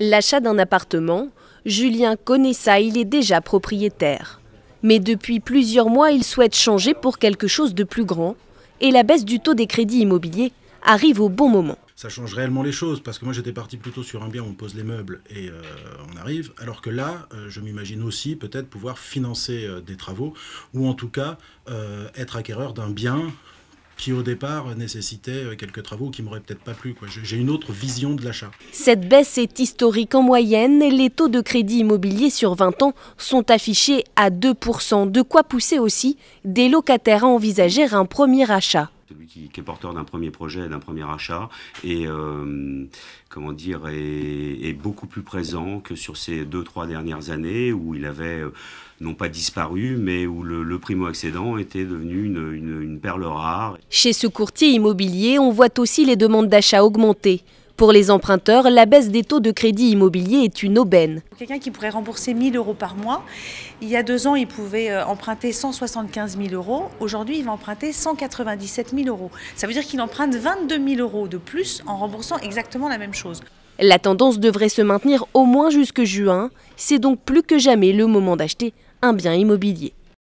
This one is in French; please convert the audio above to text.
L'achat d'un appartement, Julien connaît ça, il est déjà propriétaire. Mais depuis plusieurs mois, il souhaite changer pour quelque chose de plus grand. Et la baisse du taux des crédits immobiliers arrive au bon moment. Ça change réellement les choses, parce que moi j'étais parti plutôt sur un bien où on pose les meubles et euh, on arrive, alors que là, euh, je m'imagine aussi peut-être pouvoir financer euh, des travaux, ou en tout cas être acquéreur d'un bien qui au départ nécessitait euh, quelques travaux qui m'auraient peut-être pas plu. J'ai une autre vision de l'achat. Cette baisse est historique en moyenne et les taux de crédit immobilier sur 20 ans sont affichés à 2%, de quoi pousser aussi des locataires à envisager un premier achat. Celui qui, est porteur d'un premier projet, d'un premier achat, et euh, comment dire, est, beaucoup plus présent que sur ces deux trois dernières années où il avait euh, non pas disparu, mais où le, primo accédant était devenu une, une perle rare. Chez ce courtier immobilier, on voit aussi les demandes d'achat augmenter. Pour les emprunteurs, la baisse des taux de crédit immobilier est une aubaine. Quelqu'un qui pourrait rembourser 1000 euros par mois, il y a deux ans, il pouvait euh, emprunter 175 000 euros. Aujourd'hui, il va emprunter 197 000 euros. Ça veut dire qu'il emprunte 22 000 euros de plus en remboursant exactement la même chose. La tendance devrait se maintenir au moins jusque juin. C'est donc plus que jamais le moment d'acheter un bien immobilier.